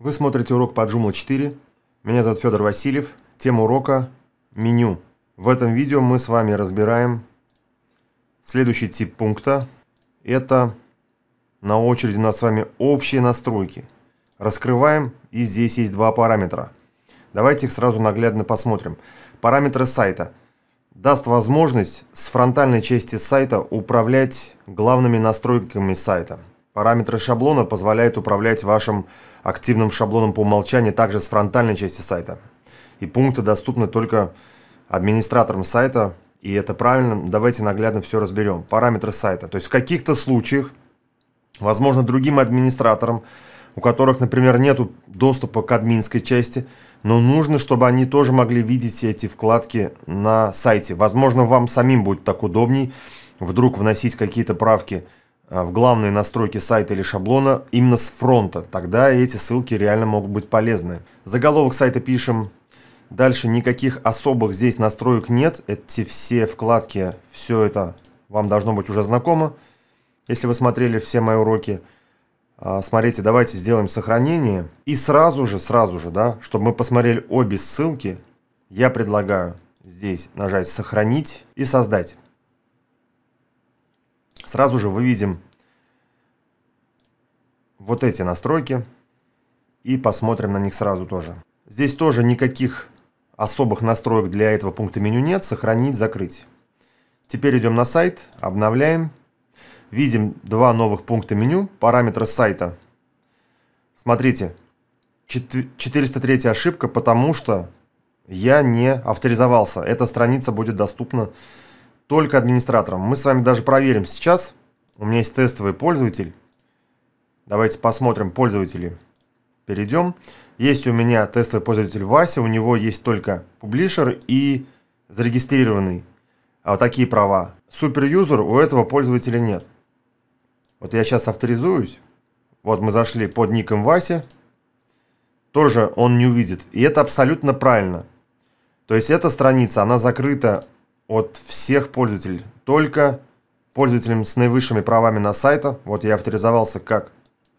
Вы смотрите урок по Joomla 4. Меня зовут Федор Васильев. Тема урока – меню. В этом видео мы с вами разбираем следующий тип пункта. Это на очереди у нас с вами общие настройки. Раскрываем, и здесь есть два параметра. Давайте их сразу наглядно посмотрим. Параметры сайта даст возможность с фронтальной части сайта управлять главными настройками сайта. Параметры шаблона позволяют управлять вашим активным шаблоном по умолчанию также с фронтальной части сайта. И пункты доступны только администраторам сайта, и это правильно. Давайте наглядно все разберем. Параметры сайта. То есть в каких-то случаях, возможно, другим администраторам, у которых, например, нет доступа к админской части, но нужно, чтобы они тоже могли видеть эти вкладки на сайте. Возможно, вам самим будет так удобней вдруг вносить какие-то правки Э, в главные настройки сайта или шаблона именно с фронта. Тогда эти ссылки реально могут быть полезны. Заголовок сайта пишем. Дальше никаких особых здесь настроек нет. Эти все вкладки, все это вам должно быть уже знакомо. Если вы смотрели все мои уроки, э, смотрите, давайте сделаем сохранение. И сразу же, сразу же, да, чтобы мы посмотрели обе ссылки, я предлагаю здесь нажать «Сохранить» и «Создать». Сразу же мы видим вот эти настройки и посмотрим на них сразу тоже. Здесь тоже никаких особых настроек для этого пункта меню нет. Сохранить, закрыть. Теперь идем на сайт, обновляем. Видим два новых пункта меню, параметры сайта. Смотрите, 403 ошибка, потому что я не авторизовался. Эта страница будет доступна только администратором. Мы с вами даже проверим сейчас. У меня есть тестовый пользователь. Давайте посмотрим пользователи. Перейдем. Есть у меня тестовый пользователь Вася. У него есть только публишер и зарегистрированный. А вот такие права. Супер-юзер у этого пользователя нет. Вот я сейчас авторизуюсь. Вот мы зашли под ником Вася. Тоже он не увидит. И это абсолютно правильно. То есть эта страница, она закрыта от всех пользователей. Только пользователям с наивысшими правами на сайта, вот я авторизовался как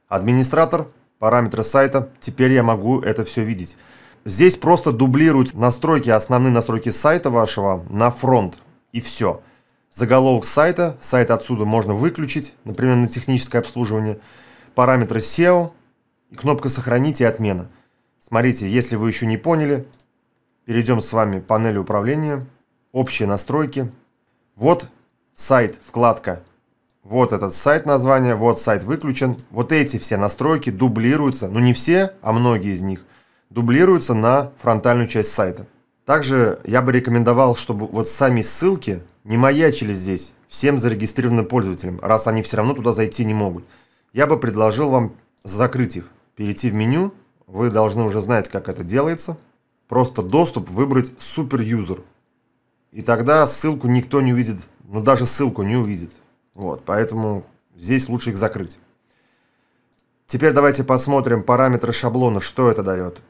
администратор, параметры сайта, теперь я могу это все видеть. Здесь просто дублируют настройки, основные настройки сайта вашего на фронт и все. Заголовок сайта, сайт отсюда можно выключить, например, на техническое обслуживание, параметры SEO, и кнопка «Сохранить» и «Отмена». Смотрите, если вы еще не поняли, перейдем с вами к панели управления – общие настройки. Вот сайт, вкладка. Вот этот сайт название, вот сайт выключен. Вот эти все настройки дублируются, ну не все, а многие из них, дублируются на фронтальную часть сайта. Также я бы рекомендовал, чтобы вот сами ссылки не маячили здесь всем зарегистрированным пользователям, раз они все равно туда зайти не могут. Я бы предложил вам закрыть их, перейти в меню. Вы должны уже знать, как это делается. Просто доступ выбрать супер-юзер. И тогда ссылку никто не увидит, ну даже ссылку не увидит. Вот, поэтому здесь лучше их закрыть. Теперь давайте посмотрим параметры шаблона, что это дает.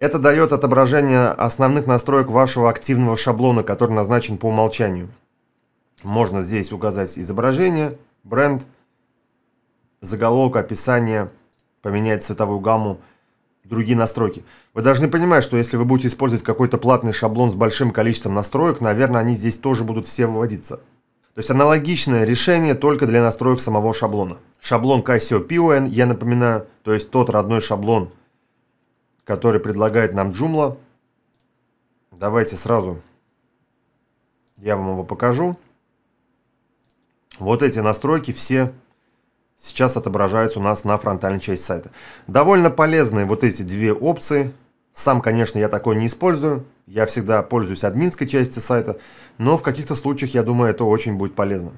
Это дает отображение основных настроек вашего активного шаблона, который назначен по умолчанию. Можно здесь указать изображение, бренд, заголовок, описание, поменять цветовую гамму – другие настройки. Вы должны понимать, что если вы будете использовать какой-то платный шаблон с большим количеством настроек, наверное, они здесь тоже будут все выводиться. То есть аналогичное решение только для настроек самого шаблона. Шаблон Casio PON, я напоминаю, то есть тот родной шаблон, который предлагает нам Joomla. Давайте сразу я вам его покажу. Вот эти настройки все сейчас отображаются у нас на фронтальной части сайта. Довольно полезные вот эти две опции. Сам, конечно, я такой не использую. Я всегда пользуюсь админской части сайта, но в каких-то случаях, я думаю, это очень будет полезно.